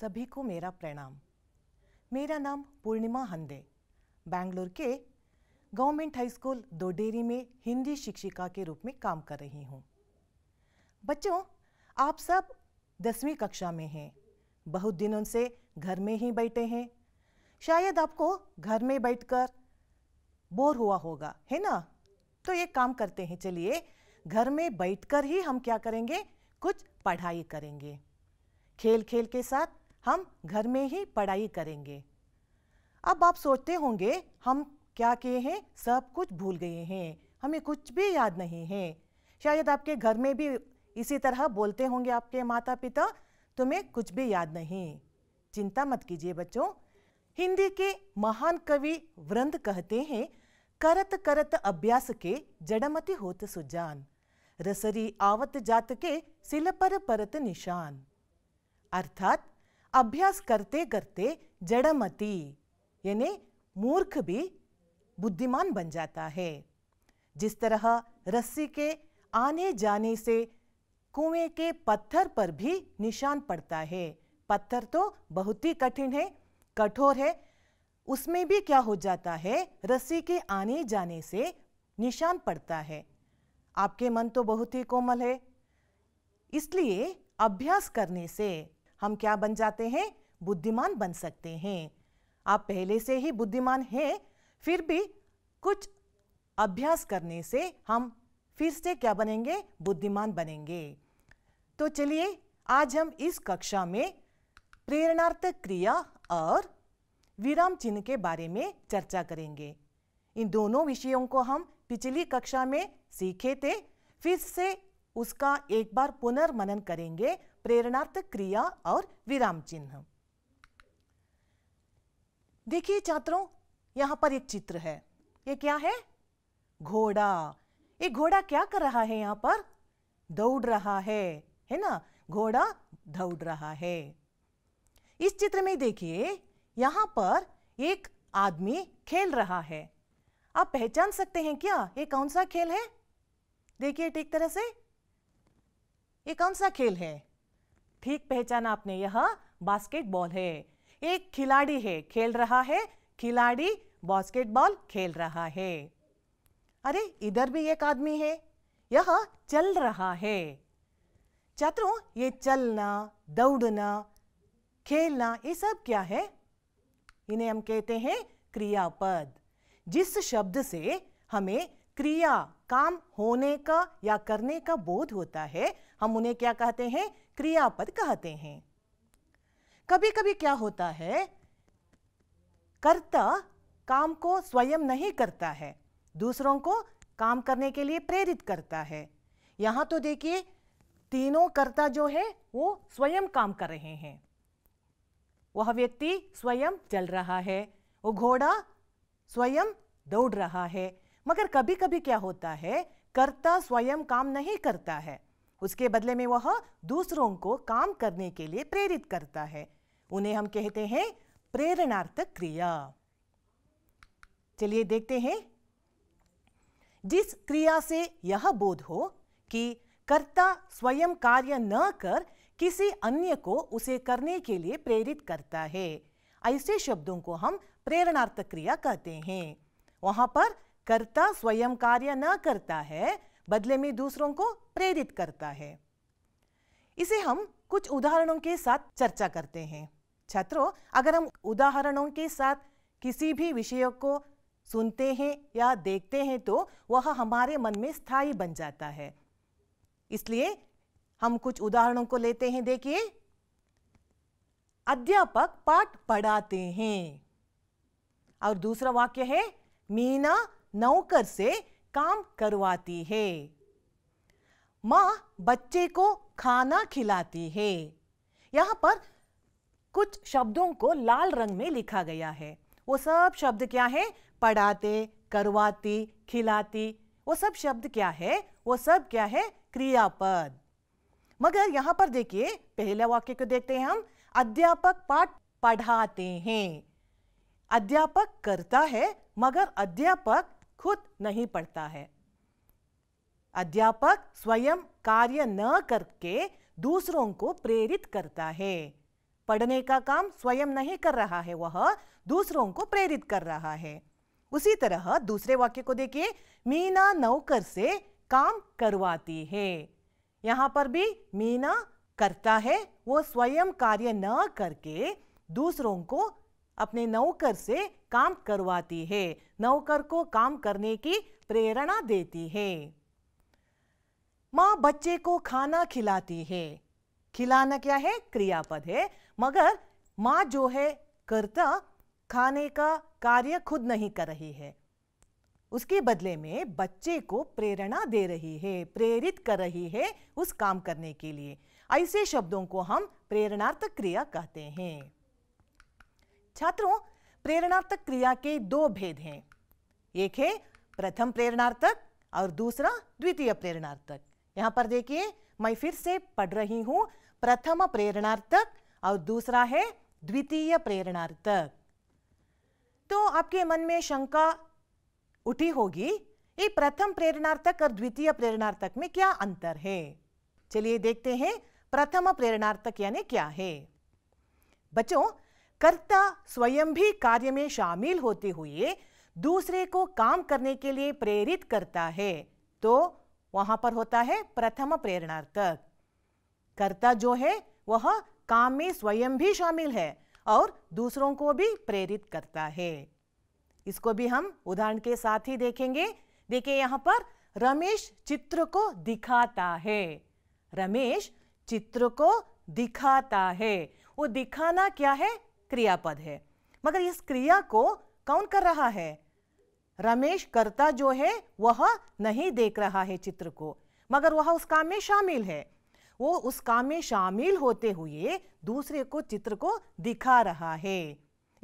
सभी को मेरा प्रणाम मेरा नाम पूर्णिमा हंदे बैंगलोर के गवर्नमेंट हाई स्कूल दोडेरी में हिंदी शिक्षिका के रूप में काम कर रही हूँ बच्चों आप सब दसवीं कक्षा में हैं बहुत दिनों से घर में ही बैठे हैं शायद आपको घर में बैठकर बोर हुआ होगा है ना तो ये काम करते हैं चलिए घर में बैठकर ही हम क्या करेंगे कुछ पढ़ाई करेंगे खेल खेल के साथ हम घर में ही पढ़ाई करेंगे अब आप सोचते होंगे हम क्या किए हैं सब कुछ भूल गए हैं हमें कुछ भी याद नहीं है शायद आपके घर में भी इसी तरह बोलते होंगे आपके माता पिता तुम्हें कुछ भी याद नहीं चिंता मत कीजिए बच्चों हिंदी के महान कवि वृंद कहते हैं करत करत अभ्यास के जड़मति होत सुजान रसरी आवत जात के सिल पर परत निशान अर्थात अभ्यास करते करते जड़मती यानी मूर्ख भी बुद्धिमान बन जाता है जिस तरह रस्सी के आने जाने से कुएं के पत्थर पर भी निशान पड़ता है पत्थर तो बहुत ही कठिन है कठोर है उसमें भी क्या हो जाता है रस्सी के आने जाने से निशान पड़ता है आपके मन तो बहुत ही कोमल है इसलिए अभ्यास करने से हम क्या बन जाते हैं बुद्धिमान बन सकते हैं आप पहले से ही बुद्धिमान हैं फिर भी कुछ अभ्यास करने से हम फिर से क्या बनेंगे बुद्धिमान बनेंगे तो चलिए आज हम इस कक्षा में प्रेरणार्थक क्रिया और विराम चिन्ह के बारे में चर्चा करेंगे इन दोनों विषयों को हम पिछली कक्षा में सीखे थे फिर से उसका एक बार पुनर्मनन करेंगे प्रेरणार्थक क्रिया और विराम चिन्ह देखिए छात्रों यहां पर एक चित्र है ये क्या है घोड़ा ये घोड़ा क्या कर रहा है यहां पर दौड़ रहा है है ना घोड़ा दौड़ रहा है इस चित्र में देखिए यहां पर एक आदमी खेल रहा है आप पहचान सकते हैं क्या ये कौन सा खेल है देखिए ठीक तरह से ये कौन सा खेल है ठीक पहचाना आपने यह बास्केटबॉल है एक खिलाड़ी है खेल रहा है खिलाड़ी बास्केटबॉल खेल रहा है अरे इधर भी एक आदमी है यह चल रहा है छात्रों ये चलना दौड़ना खेलना ये सब क्या है इन्हें हम कहते हैं क्रियापद जिस शब्द से हमें क्रिया काम होने का या करने का बोध होता है हम उन्हें क्या कहते हैं क्रियापद कहते हैं कभी कभी क्या होता है कर्ता काम को स्वयं नहीं करता है दूसरों को काम करने के लिए प्रेरित करता है यहां तो देखिए तीनों कर्ता जो है वो स्वयं काम कर रहे हैं वह व्यक्ति स्वयं चल रहा है वो घोड़ा स्वयं दौड़ रहा है मगर कभी कभी क्या होता है कर्ता स्वयं काम नहीं करता है उसके बदले में वह दूसरों को काम करने के लिए प्रेरित करता है उन्हें हम कहते हैं प्रेरणार्थक क्रिया चलिए देखते हैं जिस क्रिया से यह बोध हो कि कर्ता स्वयं कार्य न कर किसी अन्य को उसे करने के लिए प्रेरित करता है ऐसे शब्दों को हम प्रेरणार्थक क्रिया कहते हैं वहां पर कर्ता स्वयं कार्य न करता है बदले में दूसरों को प्रेरित करता है इसे हम कुछ उदाहरणों के साथ चर्चा करते हैं छात्रों अगर हम उदाहरणों के साथ किसी भी विषय को सुनते हैं या देखते हैं तो वह हमारे मन में स्थायी बन जाता है इसलिए हम कुछ उदाहरणों को लेते हैं देखिए अध्यापक पाठ पढ़ाते हैं और दूसरा वाक्य है मीना नौकर से काम करवाती है माँ बच्चे को खाना खिलाती है यहाँ पर कुछ शब्दों को लाल रंग में लिखा गया है वो सब शब्द क्या है पढ़ाते करवाती खिलाती वो सब शब्द क्या है वो सब क्या है क्रियापद मगर यहाँ पर देखिए पहले वाक्य को देखते हैं हम अध्यापक पाठ पढ़ाते हैं अध्यापक करता है मगर अध्यापक खुद नहीं पढ़ता है अध्यापक स्वयं कार्य न करके दूसरों को प्रेरित करता है पढ़ने का काम स्वयं नहीं कर रहा है वह दूसरों को प्रेरित कर रहा है उसी तरह दूसरे वाक्य को देखिए मीना नौकर से काम करवाती है यहाँ पर भी मीना करता है वो स्वयं कार्य न करके दूसरों को अपने नौकर से काम करवाती है नौकर को काम करने की प्रेरणा देती है माँ बच्चे को खाना खिलाती है खिलाना क्या है क्रियापद है मगर माँ जो है कर्ता खाने का कार्य खुद नहीं कर रही है उसके बदले में बच्चे को प्रेरणा दे रही है प्रेरित कर रही है उस काम करने के लिए ऐसे शब्दों को हम प्रेरणार्थ क्रिया कहते हैं छात्रों प्रेरणार्थक क्रिया के दो भेद हैं एक है प्रथम प्रेरणार्थक और दूसरा द्वितीय प्रेरणार्थक यहाँ पर देखिए मैं फिर से पढ़ रही हूँ प्रथम प्रेरणार्थक और दूसरा है द्वितीय प्रेरणार्थक तो आपके मन में शंका उठी होगी ये प्रथम प्रेरणार्थक और द्वितीय प्रेरणार्थक में क्या अंतर है चलिए देखते हैं प्रथम प्रेरणार्थक यानी क्या है बच्चों कर्ता स्वयं भी कार्य में शामिल होते हुए दूसरे को काम करने के लिए प्रेरित करता है तो वहां पर होता है प्रथम प्रेरणार्थक कर्ता जो है वह काम में स्वयं भी शामिल है और दूसरों को भी प्रेरित करता है इसको भी हम उदाहरण के साथ ही देखेंगे देखिए यहां पर रमेश चित्र को दिखाता है रमेश चित्र को दिखाता है वो दिखाना क्या है क्रियापद है मगर इस क्रिया को कौन कर रहा है रमेश करता जो है वह नहीं देख रहा है चित्र को मगर वह उस काम में शामिल है वो उस काम में शामिल होते हुए दूसरे को चित्र को दिखा रहा है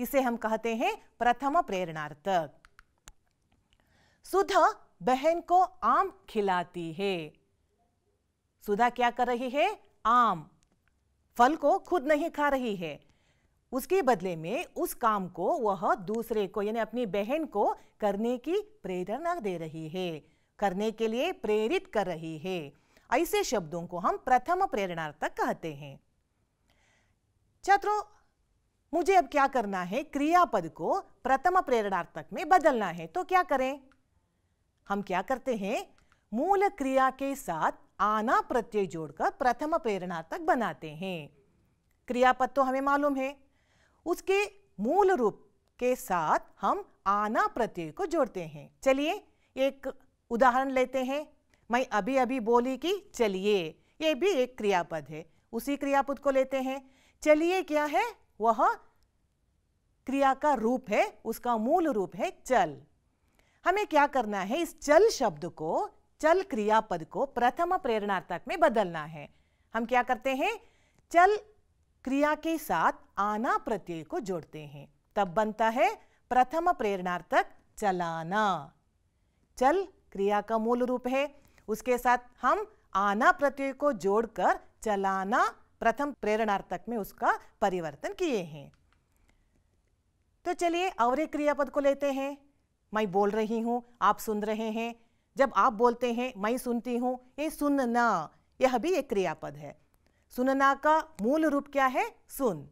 इसे हम कहते हैं प्रथम प्रेरणार्थक सुधा बहन को आम खिलाती है सुधा क्या कर रही है आम फल को खुद नहीं खा रही है उसके बदले में उस काम को वह दूसरे को यानी अपनी बहन को करने की प्रेरणा दे रही है करने के लिए प्रेरित कर रही है ऐसे शब्दों को हम प्रथम प्रेरणार्थक कहते हैं छात्रों मुझे अब क्या करना है क्रियापद को प्रथम प्रेरणार्थक में बदलना है तो क्या करें हम क्या करते हैं मूल क्रिया के साथ आना प्रत्यय जोड़कर प्रथम प्रेरणार्थक बनाते हैं क्रियापद तो हमें मालूम है उसके मूल रूप के साथ हम आना प्रत्यय को जोड़ते हैं चलिए एक उदाहरण लेते हैं मैं अभी अभी बोली कि चलिए ये भी एक क्रियापद है उसी क्रियापद को लेते हैं चलिए क्या है वह क्रिया का रूप है उसका मूल रूप है चल हमें क्या करना है इस चल शब्द को चल क्रियापद को प्रथम प्रेरणार्थक में बदलना है हम क्या करते हैं चल क्रिया के साथ आना प्रत्यय को जोड़ते हैं तब बनता है प्रथम प्रेरणार्थक चलाना चल क्रिया का मूल रूप है उसके साथ हम आना प्रत्यय को जोड़कर चलाना प्रथम प्रेरणार्थक में उसका परिवर्तन किए हैं तो चलिए अवरे क्रियापद को लेते हैं मैं बोल रही हूँ आप सुन रहे हैं जब आप बोलते हैं मैं सुनती हूँ ये सुनना यह भी एक क्रियापद है सुनना का मूल रूप क्या है सुन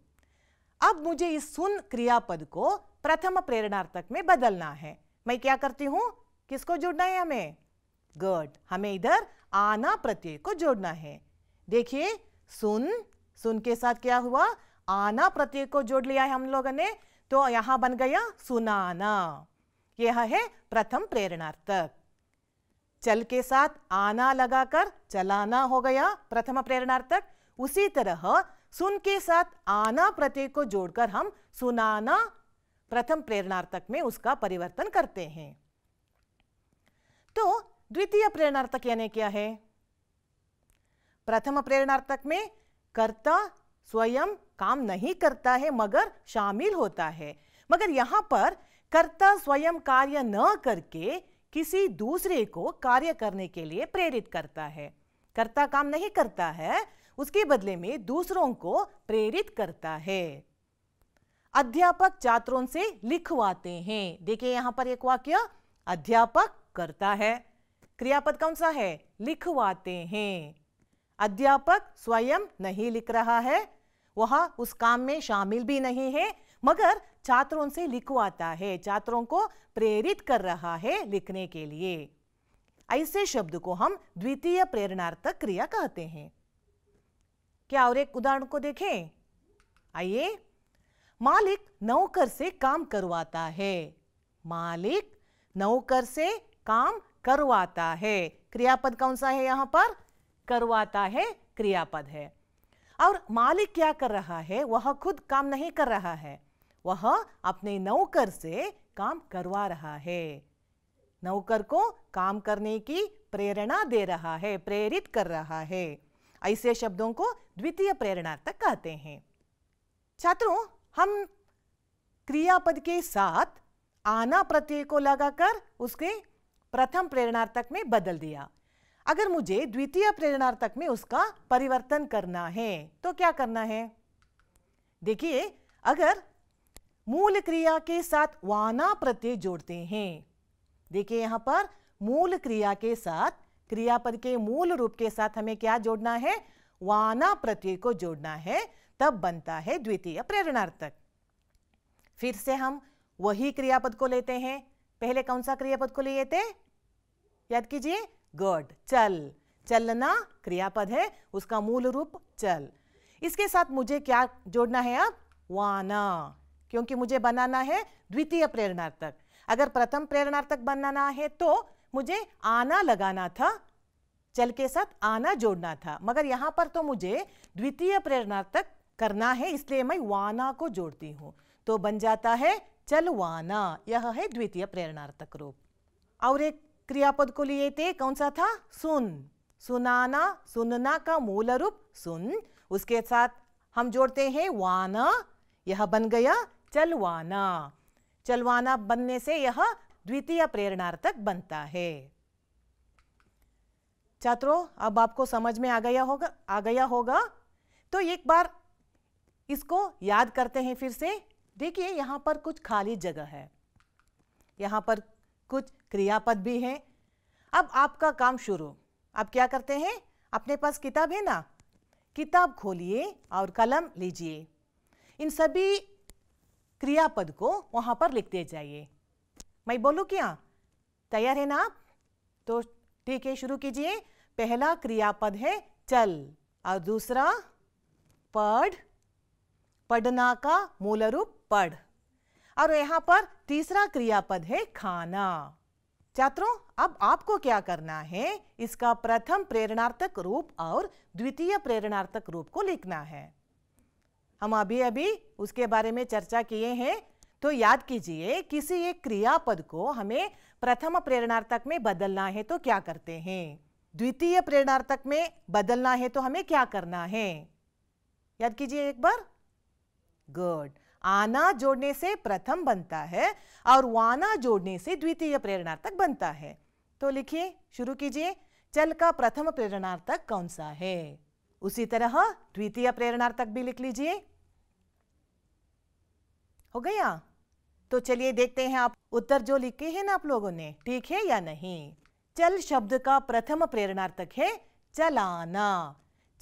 अब मुझे इस सुन क्रियापद को प्रथम प्रेरणार्थक में बदलना है मैं क्या करती हूं किसको जोड़ना है हमें गुड हमें इधर आना प्रत्यय को जोड़ना है देखिए सुन सुन के साथ क्या हुआ आना प्रत्यय को जोड़ लिया है हम लोगों ने तो यहां बन गया सुनाना यह है प्रथम प्रेरणार्थक चल के साथ आना लगाकर चलाना हो गया प्रथम प्रेरणार्थक उसी तरह सुन के साथ आना प्रत्यय को जोड़कर हम सुनाना प्रथम प्रेरणार्थक में उसका परिवर्तन करते हैं तो द्वितीय प्रेरणार्थक यानी क्या है प्रथम प्रेरणार्थक में कर्ता स्वयं काम नहीं करता है मगर शामिल होता है मगर यहां पर कर्ता स्वयं कार्य न करके किसी दूसरे को कार्य करने के लिए प्रेरित करता है कर्ता काम नहीं करता है उसके बदले में दूसरों को प्रेरित करता है अध्यापक छात्रों से लिखवाते हैं देखिए यहां पर एक वाक्य अध्यापक करता है क्रियापद कौन सा है लिखवाते हैं अध्यापक स्वयं नहीं लिख रहा है वह उस काम में शामिल भी नहीं है मगर छात्रों से लिखवाता है छात्रों को प्रेरित कर रहा है लिखने के लिए ऐसे शब्द को हम द्वितीय प्रेरणार्थक क्रिया कहते हैं क्या और एक उदाहरण को देखें आइए मालिक नौकर से काम करवाता है मालिक नौकर से काम करवाता है क्रियापद कौन सा है यहां पर करवाता है क्रियापद है और मालिक क्या कर रहा है वह खुद काम नहीं कर रहा है वह अपने नौकर से काम करवा रहा है नौकर को काम करने की प्रेरणा दे रहा है प्रेरित कर रहा है ऐसे शब्दों को द्वितीय प्रेरणार्थक कहते हैं छात्रों हम क्रियापद के साथ आना प्रत्यय को लगाकर उसके प्रथम प्रेरणार्थक में बदल दिया अगर मुझे द्वितीय प्रेरणार्थक में उसका परिवर्तन करना है तो क्या करना है देखिए अगर मूल क्रिया के साथ वाना प्रत्यय जोड़ते हैं देखिए यहां पर मूल क्रिया के साथ क्रियापद के मूल रूप के साथ हमें क्या जोड़ना है वाना प्रत्यय को जोड़ना है तब बनता है द्वितीय प्रेरणार्थक फिर से हम वही क्रियापद को लेते हैं पहले कौन सा क्रियापद को लिए थे याद कीजिए गड चल चलना क्रियापद है उसका मूल रूप चल इसके साथ मुझे क्या जोड़ना है अब वाना क्योंकि मुझे बनाना है द्वितीय प्रेरणार्थक अगर प्रथम प्रेरणार्थक बनाना है तो मुझे आना लगाना था चल के साथ आना जोड़ना था मगर यहाँ पर तो मुझे द्वितीय प्रेरणार्थक करना है इसलिए मैं वाना को जोड़ती हूँ तो बन जाता है चल वाना यह है द्वितीय प्रेरणार्थक रूप और एक क्रियापद को लिए थे कौन सा था सुन सुनाना सुनना का मूल रूप सुन उसके साथ हम जोड़ते हैं वाना यह बन गया चलवाना चलवाना बनने से यह द्वितीय प्रेरणार्थक बनता है छात्रों अब आपको समझ में आ गया होगा आ गया होगा तो एक बार इसको याद करते हैं फिर से देखिए यहां पर कुछ खाली जगह है यहाँ पर कुछ क्रियापद भी है अब आपका काम शुरू आप क्या करते हैं अपने पास किताब है ना किताब खोलिए और कलम लीजिए इन सभी क्रियापद को वहां पर लिखते जाइए मैं बोलू क्या तैयार है ना आप तो ठीक है शुरू कीजिए पहला क्रियापद है चल और दूसरा पढ़ पढ़ना का मूल रूप पढ़ और यहाँ पर तीसरा क्रियापद है खाना छात्रों अब आपको क्या करना है इसका प्रथम प्रेरणार्थक रूप और द्वितीय प्रेरणार्थक रूप को लिखना है हम अभी अभी उसके बारे में चर्चा किए हैं तो याद कीजिए किसी एक क्रियापद को हमें प्रथम प्रेरणार्थक में बदलना है तो क्या करते हैं द्वितीय प्रेरणार्थक में बदलना है तो हमें क्या करना है याद कीजिए एक बार गुड आना जोड़ने से प्रथम बनता है और वाना जोड़ने से द्वितीय प्रेरणार्थक बनता है तो लिखिए शुरू कीजिए चल का प्रथम प्रेरणार्थक कौन सा है उसी तरह द्वितीय प्रेरणार्थक भी लिख लीजिए हो गया तो चलिए देखते हैं आप उत्तर जो लिखे हैं ना आप लोगों ने ठीक है या नहीं चल शब्द का प्रथम प्रेरणार्थक है चलाना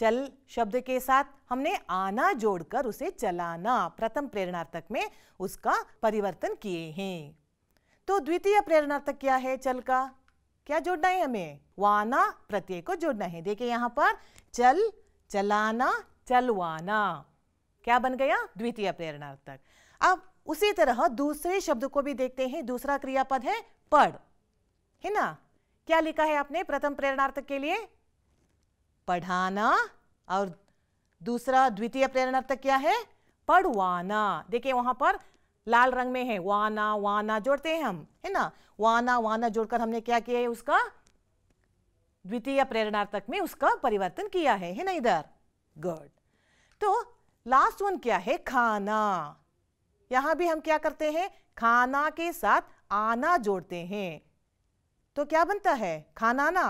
चल शब्द के साथ हमने आना जोड़कर उसे चलाना प्रथम प्रेरणार्थक में उसका परिवर्तन किए हैं तो द्वितीय प्रेरणार्थक क्या है चल का क्या जोड़ना है हमें वाना प्रत्यय को जोड़ना है देखिए यहां पर चल चलाना चलवाना क्या बन गया द्वितीय प्रेरणार्थक अब उसी तरह दूसरे शब्द को भी देखते हैं दूसरा क्रियापद है पढ़ है ना क्या लिखा है आपने प्रथम प्रेरणार्थ के लिए पढ़ाना और दूसरा द्वितीय प्रेरणार्थ क्या है पढ़वाना देखिए वहां पर लाल रंग में है वाना वाना जोड़ते हैं हम है ना वाना वाना जोड़कर हमने क्या किया है उसका द्वितीय प्रेरणार्थक में उसका परिवर्तन किया है है ना इधर गुड तो लास्ट वन क्या है खाना यहां भी हम क्या करते हैं खाना के साथ आना जोड़ते हैं तो क्या बनता है खानाना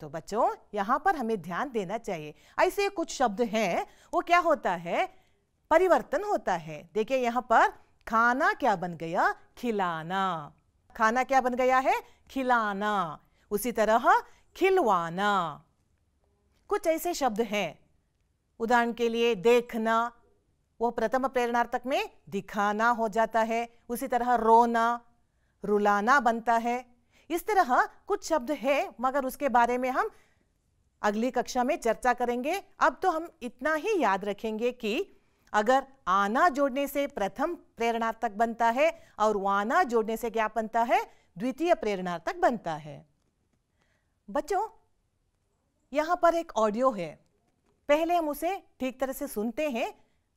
तो बच्चों यहां पर हमें ध्यान देना चाहिए ऐसे कुछ शब्द हैं वो क्या होता है परिवर्तन होता है देखिए यहां पर खाना क्या बन गया खिलाना खाना क्या बन गया है खिलाना उसी तरह खिलवाना कुछ ऐसे शब्द हैं उदाहरण के लिए देखना वो प्रथम प्रेरणार्थक में दिखाना हो जाता है उसी तरह रोना रुलाना बनता है इस तरह कुछ शब्द है मगर उसके बारे में हम अगली कक्षा में चर्चा करेंगे अब तो हम इतना ही याद रखेंगे कि अगर आना जोड़ने से प्रथम प्रेरणार्थक बनता है और वाना जोड़ने से क्या बनता है द्वितीय प्रेरणार्थक बनता है बच्चों यहां पर एक ऑडियो है पहले हम उसे ठीक तरह से सुनते हैं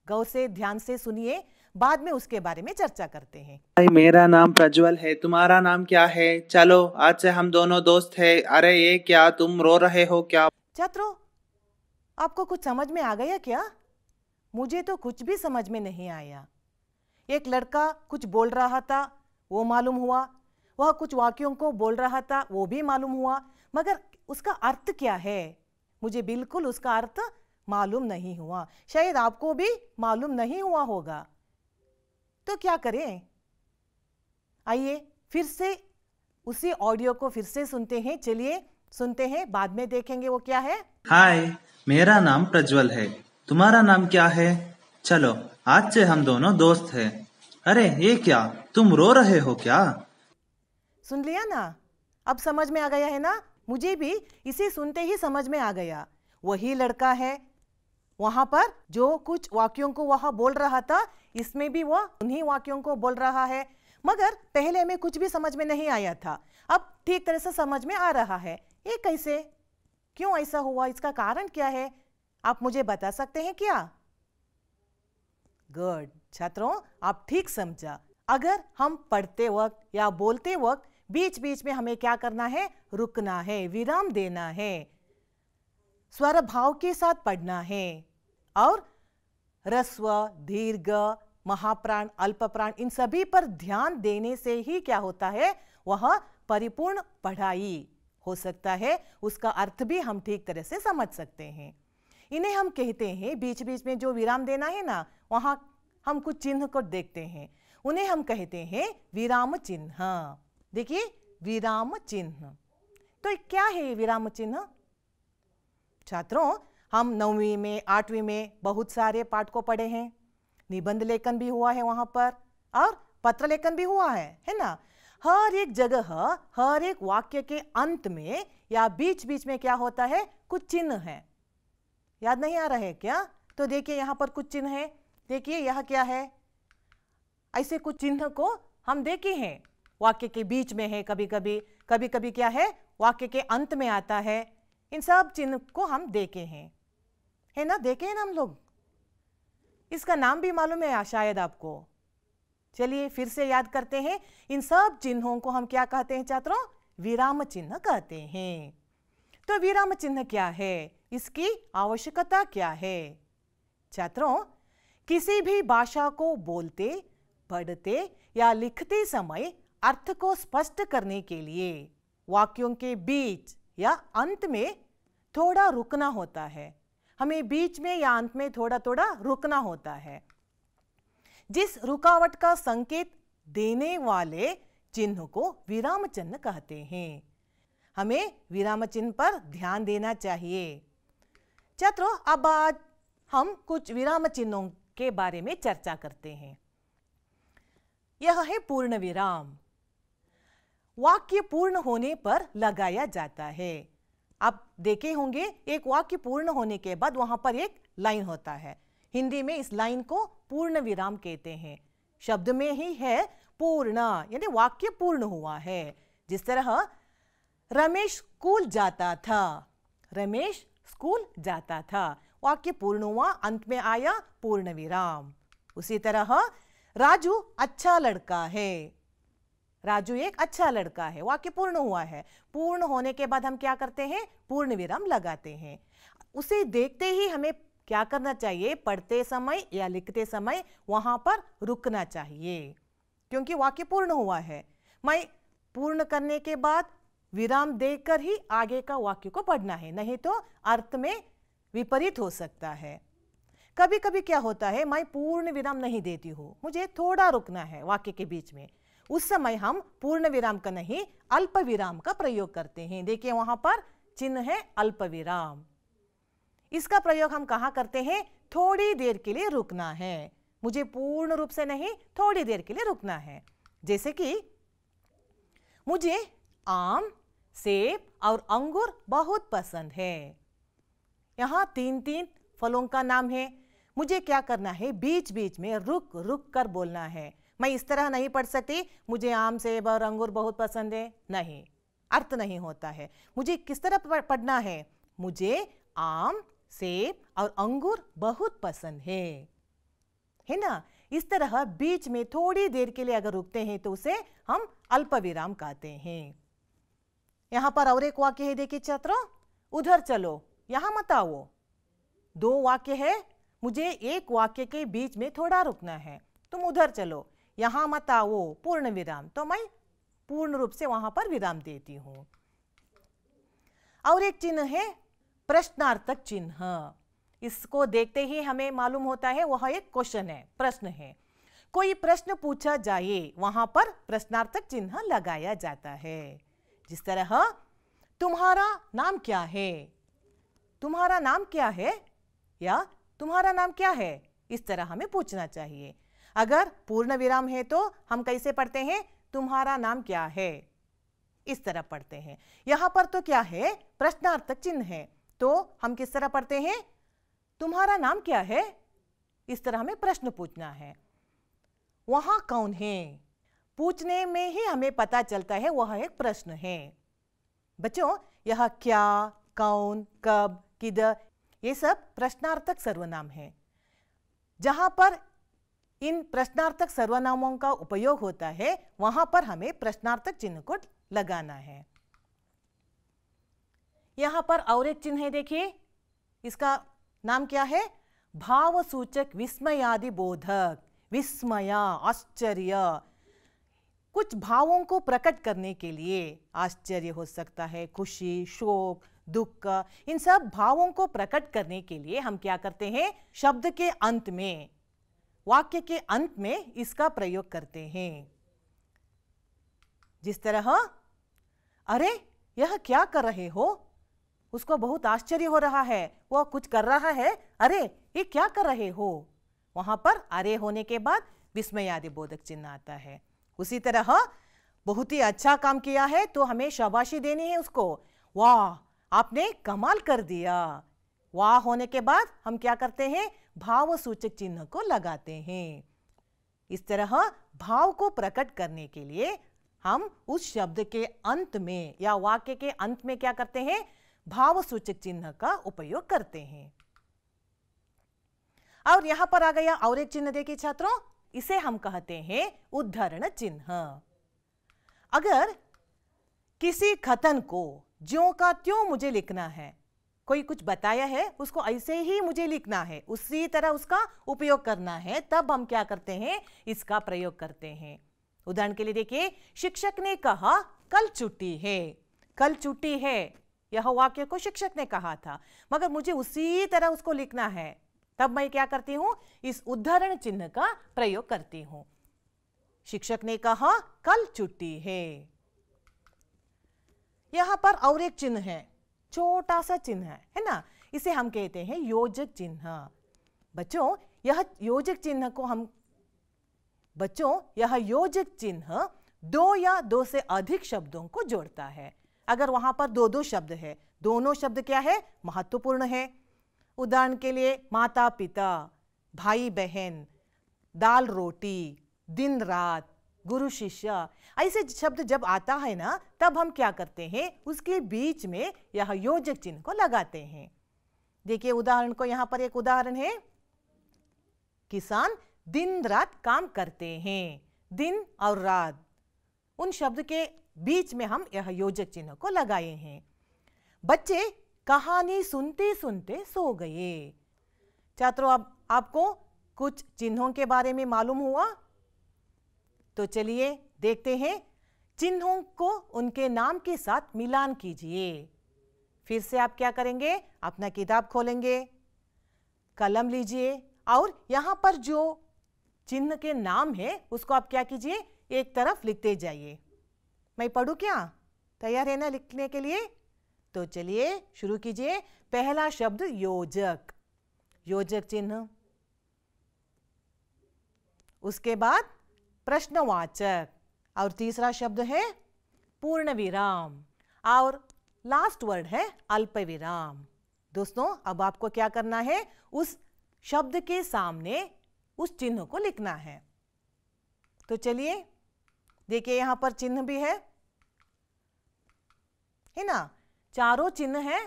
गौर से ध्यान से सुनिए बाद में उसके बारे में चर्चा करते हैं मेरा नाम प्रज्वल है तुम्हारा नाम क्या है चलो आज से हम दोनों दोस्त हैं अरे ये क्या तुम रो रहे हो क्या छात्रों आपको कुछ समझ में आ गया क्या मुझे तो कुछ भी समझ में नहीं आया एक लड़का कुछ बोल रहा था वो मालूम हुआ वह कुछ वाक्यों को बोल रहा था वो भी मालूम हुआ मगर उसका अर्थ क्या है मुझे बिल्कुल उसका अर्थ मालूम नहीं हुआ शायद आपको भी मालूम नहीं हुआ होगा तो क्या करें आइए फिर से उसी ऑडियो को फिर से सुनते हैं चलिए सुनते हैं बाद में देखेंगे वो क्या है हाय मेरा नाम प्रज्वल है तुम्हारा नाम क्या है चलो आज से हम दोनों दोस्त हैं अरे ये क्या तुम रो रहे हो क्या सुन लिया ना अब समझ में आ गया है ना मुझे भी इसे सुनते ही समझ में आ गया वही लड़का है वहां पर जो कुछ वाक्यों को वह बोल रहा था इसमें भी वह उन्हीं वाक्यों को बोल रहा है मगर पहले हमें कुछ भी समझ में नहीं आया था अब ठीक तरह से समझ में आ रहा है ये कैसे क्यों ऐसा हुआ इसका कारण क्या है आप मुझे बता सकते हैं क्या गुड छात्रों आप ठीक समझा अगर हम पढ़ते वक्त या बोलते वक्त बीच बीच में हमें क्या करना है रुकना है विराम देना है स्वर भाव के साथ पढ़ना है और रस्व दीर्घ महाप्राण अल्प प्राण इन सभी पर ध्यान देने से ही क्या होता है वह परिपूर्ण पढ़ाई हो सकता है उसका अर्थ भी हम ठीक तरह से समझ सकते हैं इन्हें हम कहते हैं बीच बीच में जो विराम देना है ना वहां हम कुछ चिन्ह को देखते हैं उन्हें हम कहते हैं विराम चिन्ह देखिए विराम चिन्ह तो क्या है विराम चिन्ह छात्रों हम नौवीं में आठवीं में बहुत सारे पाठ को पढ़े हैं निबंध लेखन भी हुआ है वहां पर और पत्र लेखन भी हुआ है है ना हर एक जगह हर एक वाक्य के अंत में या बीच बीच में क्या होता है कुछ चिन्ह है याद नहीं आ रहा है क्या तो देखिए यहाँ पर कुछ चिन्ह है देखिए यह क्या है ऐसे कुछ चिन्ह को हम देखे हैं वाक्य के बीच में है कभी कभी कभी कभी क्या है वाक्य के अंत में आता है इन सब चिन्ह को हम देखे हैं है ना देखे हैं ना हम लोग इसका नाम भी मालूम है शायद आपको चलिए फिर से याद करते हैं इन सब चिन्हों को हम क्या कहते हैं छात्रों विराम चिन्ह कहते हैं तो विराम चिन्ह क्या है इसकी आवश्यकता क्या है छात्रों किसी भी भाषा को बोलते पढ़ते या लिखते समय अर्थ को स्पष्ट करने के लिए वाक्यों के बीच या अंत में थोड़ा रुकना होता है हमें बीच में या अंत में थोड़ा थोड़ा रुकना होता है जिस रुकावट का संकेत देने वाले चिन्ह को विराम चिन्ह कहते हैं हमें विराम चिन्ह पर ध्यान देना चाहिए छात्रों अब आज हम कुछ विराम चिन्हों के बारे में चर्चा करते हैं यह है पूर्ण विराम वाक्य पूर्ण होने पर लगाया जाता है आप देखे होंगे एक वाक्य पूर्ण होने के बाद वहां पर एक लाइन होता है हिंदी में इस लाइन को पूर्ण विराम कहते हैं शब्द में ही है पूर्ण यानी वाक्य पूर्ण हुआ है जिस तरह रमेश स्कूल जाता था रमेश स्कूल जाता था वाक्य पूर्ण हुआ अंत में आया पूर्ण विराम उसी तरह राजू अच्छा लड़का है राजू एक अच्छा लड़का है वाक्य पूर्ण हुआ है पूर्ण होने के बाद हम क्या करते हैं पूर्ण विराम लगाते हैं उसे देखते ही हमें क्या करना चाहिए पढ़ते समय या लिखते समय वहां पर रुकना चाहिए क्योंकि वाक्य पूर्ण हुआ है मैं पूर्ण करने के बाद विराम देकर ही आगे का वाक्य को पढ़ना है नहीं तो अर्थ में विपरीत हो सकता है कभी कभी क्या होता है मैं पूर्ण विराम नहीं देती हूँ मुझे थोड़ा रुकना है वाक्य के बीच में उस समय हम पूर्ण विराम का नहीं अल्प विराम का प्रयोग करते हैं देखिए वहां पर चिन्ह है अल्प विराम इसका प्रयोग हम कहा करते हैं थोड़ी देर के लिए रुकना है मुझे पूर्ण रूप से नहीं थोड़ी देर के लिए रुकना है जैसे कि मुझे आम सेब और अंगूर बहुत पसंद है यहाँ तीन तीन फलों का नाम है मुझे क्या करना है बीच बीच में रुक रुक कर बोलना है मैं इस तरह नहीं पढ़ सकती मुझे आम सेब और अंगूर बहुत पसंद है नहीं अर्थ नहीं होता है मुझे किस तरह पढ़ना है मुझे आम सेब और अंगूर बहुत पसंद है है ना इस तरह बीच में थोड़ी देर के लिए अगर रुकते हैं तो उसे हम अल्प विराम कहते हैं यहां पर और एक वाक्य है देखिए छात्र उधर चलो यहां मत आओ दो वाक्य है मुझे एक वाक्य के बीच में थोड़ा रुकना है तुम उधर चलो यहाँ मत आओ पूर्ण विराम तो मैं पूर्ण रूप से वहां पर विराम देती हूँ और एक चिन्ह है प्रश्नार्थक चिन्ह इसको देखते ही हमें मालूम होता है वह एक क्वेश्चन है प्रश्न है कोई प्रश्न पूछा जाए वहां पर प्रश्नार्थक चिन्ह लगाया जाता है जिस तरह तुम्हारा नाम क्या है तुम्हारा नाम क्या है या तुम्हारा नाम क्या है इस तरह हमें पूछना चाहिए अगर पूर्ण विराम है तो हम कैसे पढ़ते हैं तुम्हारा नाम क्या है इस तरह पढ़ते हैं यहां पर तो क्या है प्रश्नार्थक चिन्ह है तो हम किस तरह पढ़ते हैं तुम्हारा नाम क्या है इस तरह हमें प्रश्न पूछना है वहां कौन है पूछने में ही हमें पता चलता है वह एक प्रश्न है बच्चों यह क्या कौन कब किधर ये सब प्रश्नार्थक सर्वनाम है जहां पर इन प्रश्नार्थक सर्वनामों का उपयोग होता है वहां पर हमें प्रश्नार्थक चिन्ह को लगाना है यहां पर और एक चिन्ह है देखिए इसका नाम क्या है भाव सूचक विस्मयादि बोधक विस्मया आश्चर्य कुछ भावों को प्रकट करने के लिए आश्चर्य हो सकता है खुशी शोक दुख इन सब भावों को प्रकट करने के लिए हम क्या करते हैं शब्द के अंत में वाक्य के अंत में इसका प्रयोग करते हैं जिस तरह अरे यह क्या कर रहे हो उसको बहुत आश्चर्य हो रहा है वह कुछ कर रहा है अरे ये क्या कर रहे हो वहां पर अरे होने के बाद विस्मय आदि बोधक चिन्ह आता है उसी तरह बहुत ही अच्छा काम किया है तो हमें शाबाशी देनी है उसको वाह आपने कमाल कर दिया वाह होने के बाद हम क्या करते हैं भाव सूचक चिन्ह को लगाते हैं इस तरह भाव को प्रकट करने के लिए हम उस शब्द के अंत में या वाक्य के अंत में क्या करते हैं भाव सूचक चिन्ह का उपयोग करते हैं और यहां पर आ गया और एक चिन्ह देखिए छात्रों इसे हम कहते हैं उद्धरण चिन्ह अगर किसी कथन को ज्यो का त्यों मुझे लिखना है कोई कुछ बताया है उसको ऐसे ही मुझे लिखना है उसी तरह उसका उपयोग करना है तब हम क्या करते हैं इसका प्रयोग करते हैं उदाहरण के लिए देखिए शिक्षक ने कहा कल छुट्टी है कल छुट्टी है यह वाक्य को शिक्षक ने कहा था मगर मुझे उसी तरह उसको लिखना है तब मैं क्या करती हूँ इस उदाहरण चिन्ह का प्रयोग करती हूँ शिक्षक ने कहा कल छुट्टी है यहां पर और एक चिन्ह है छोटा सा चिन्ह है है ना इसे हम कहते हैं योजक चिन्ह बच्चों यह योजक चिन्ह को हम बच्चों यह योजक चिन्ह दो या दो से अधिक शब्दों को जोड़ता है अगर वहां पर दो दो शब्द है दोनों शब्द क्या है महत्वपूर्ण है उदाहरण के लिए माता पिता भाई बहन दाल रोटी दिन रात गुरु शिष्य ऐसे शब्द जब आता है ना तब हम क्या करते हैं उसके बीच में यह योजक चिन्ह को लगाते हैं देखिए उदाहरण को यहां पर एक उदाहरण है किसान दिन रात काम करते हैं दिन और रात उन शब्द के बीच में हम यह योजक चिन्ह को लगाए हैं बच्चे कहानी सुनते सुनते सो गए छात्रों अब आपको कुछ चिन्हों के बारे में मालूम हुआ तो चलिए देखते हैं चिन्हों को उनके नाम के साथ मिलान कीजिए फिर से आप क्या करेंगे अपना किताब खोलेंगे कलम लीजिए और यहाँ पर जो चिन्ह के नाम है उसको आप क्या कीजिए एक तरफ लिखते जाइए मैं पढ़ू क्या तैयार है ना लिखने के लिए तो चलिए शुरू कीजिए पहला शब्द योजक योजक चिन्ह उसके बाद प्रश्नवाचक और तीसरा शब्द है पूर्ण विराम और लास्ट वर्ड है अल्प विराम दोस्तों अब आपको क्या करना है उस शब्द के सामने उस चिन्ह को लिखना है तो चलिए देखिए यहां पर चिन्ह भी है है ना चारों चिन्ह है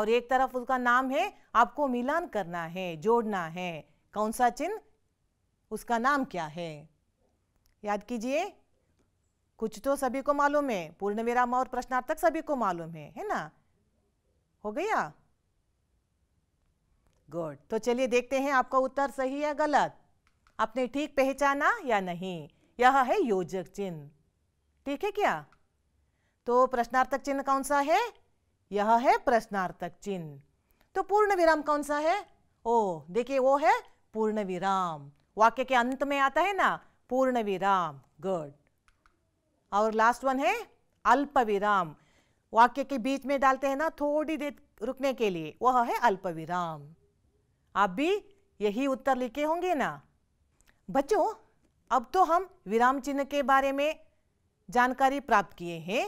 और एक तरफ उसका नाम है आपको मिलान करना है जोड़ना है कौन सा चिन्ह उसका नाम क्या है याद कीजिए कुछ तो सभी को मालूम है पूर्ण विराम और प्रश्नार्थक सभी को मालूम है है ना हो गया गुड तो चलिए देखते हैं आपका उत्तर सही या गलत आपने ठीक पहचाना या नहीं यह है योजक चिन्ह ठीक है क्या तो प्रश्नार्थक चिन्ह कौन सा है यह है प्रश्नार्थक चिन्ह तो पूर्ण विराम कौन सा है ओ देखिए वो है पूर्ण विराम वाक्य के अंत में आता है ना पूर्ण विराम गुड और लास्ट वन है अल्प विराम वाक्य के बीच में डालते हैं ना थोड़ी देर रुकने के लिए वह है अल्प विराम आप भी यही उत्तर लिखे होंगे ना बच्चों अब तो हम विराम चिन्ह के बारे में जानकारी प्राप्त किए हैं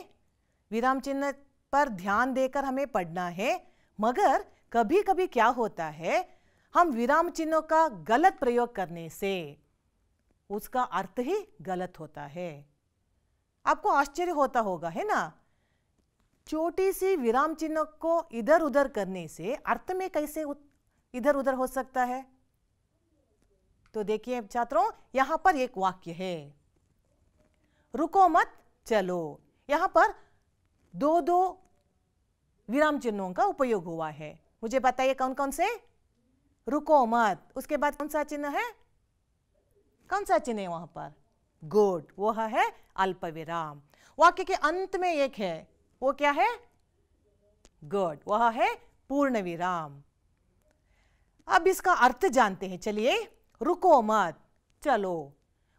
विराम चिन्ह पर ध्यान देकर हमें पढ़ना है मगर कभी कभी क्या होता है हम विराम चिन्हों का गलत प्रयोग करने से उसका अर्थ ही गलत होता है आपको आश्चर्य होता होगा है ना छोटी सी विराम चिन्ह को इधर उधर करने से अर्थ में कैसे इधर उधर हो सकता है तो देखिए छात्रों यहां पर एक वाक्य है रुको मत चलो यहां पर दो दो विराम चिन्हों का उपयोग हुआ है मुझे बताइए कौन कौन से रुको मत उसके बाद कौन सा चिन्ह है कौन सा चिन्ह है वहां पर गुड वो है अल्प विराम वाक्य के अंत में एक है वो क्या है गुड वह है पूर्ण विराम अब इसका अर्थ जानते हैं चलिए रुको मत चलो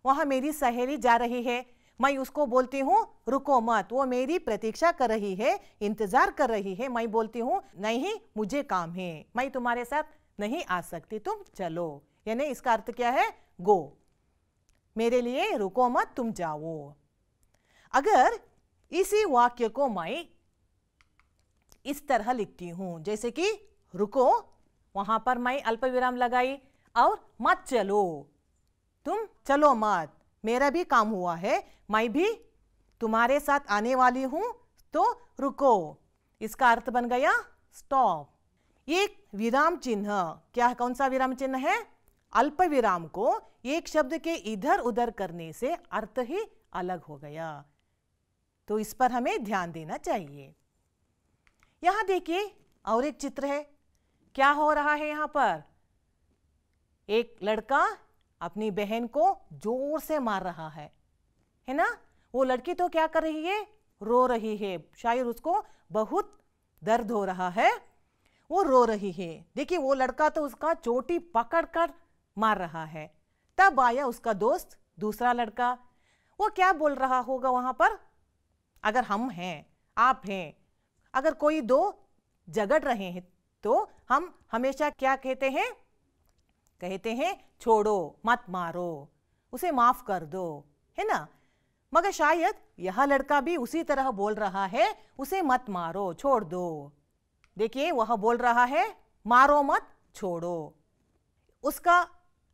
वह मेरी सहेली जा रही है मैं उसको बोलती हूँ रुको मत वो मेरी प्रतीक्षा कर रही है इंतजार कर रही है मैं बोलती हूँ नहीं मुझे काम है मैं तुम्हारे साथ नहीं आ सकती तुम चलो यानी इसका अर्थ क्या है गो मेरे लिए रुको मत तुम जाओ अगर इसी वाक्य को मैं इस तरह लिखती हूं जैसे कि रुको वहां पर मैं अल्प विराम लगाई और मत चलो तुम चलो मत मेरा भी काम हुआ है मैं भी तुम्हारे साथ आने वाली हूं तो रुको इसका अर्थ बन गया स्टॉप एक विराम चिन्ह क्या कौन सा विराम चिन्ह है अल्प विराम को एक शब्द के इधर उधर करने से अर्थ ही अलग हो गया तो इस पर हमें ध्यान देना चाहिए यहां देखिए और एक चित्र है क्या हो रहा है यहां पर एक लड़का अपनी बहन को जोर से मार रहा है है ना वो लड़की तो क्या कर रही है रो रही है शायद उसको बहुत दर्द हो रहा है वो रो रही है देखिए वो लड़का तो उसका चोटी पकड़ कर मार रहा है तब आया उसका दोस्त दूसरा लड़का वो क्या बोल रहा होगा वहां पर अगर हम हैं आप हैं अगर कोई दो झगड़ रहे हैं तो हम हमेशा क्या कहते हैं कहते हैं छोड़ो मत मारो उसे माफ कर दो है ना मगर शायद यह लड़का भी उसी तरह बोल रहा है उसे मत मारो छोड़ दो देखिए वह बोल रहा है मारो मत छोड़ो उसका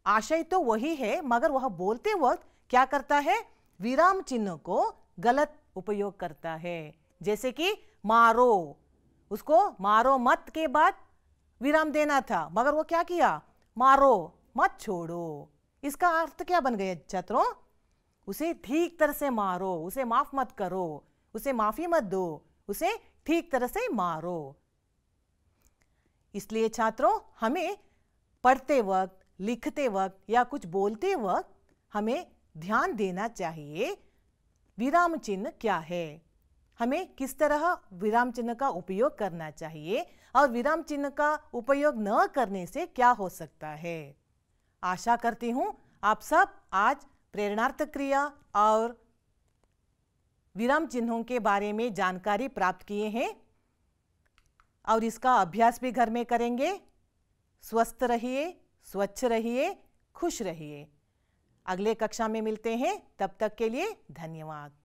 आशय तो वही है मगर वह बोलते वक्त क्या करता है विराम चिन्ह को गलत उपयोग करता है जैसे कि मारो उसको मारो मत के बाद विराम देना था मगर वो क्या किया मारो मत छोड़ो इसका अर्थ क्या बन गया छात्रों उसे ठीक तरह से मारो उसे माफ मत करो उसे माफी मत दो उसे ठीक तरह से मारो इसलिए छात्रों हमें पढ़ते वक्त लिखते वक्त या कुछ बोलते वक्त हमें ध्यान देना चाहिए विराम चिन्ह क्या है हमें किस तरह विराम चिन्ह का उपयोग करना चाहिए और विराम चिन्ह का उपयोग न करने से क्या हो सकता है आशा करती हूँ आप सब आज प्रेरणार्थ क्रिया और विराम चिन्हों के बारे में जानकारी प्राप्त किए हैं और इसका अभ्यास भी घर में करेंगे स्वस्थ रहिए स्वच्छ रहिए खुश रहिए अगले कक्षा में मिलते हैं तब तक के लिए धन्यवाद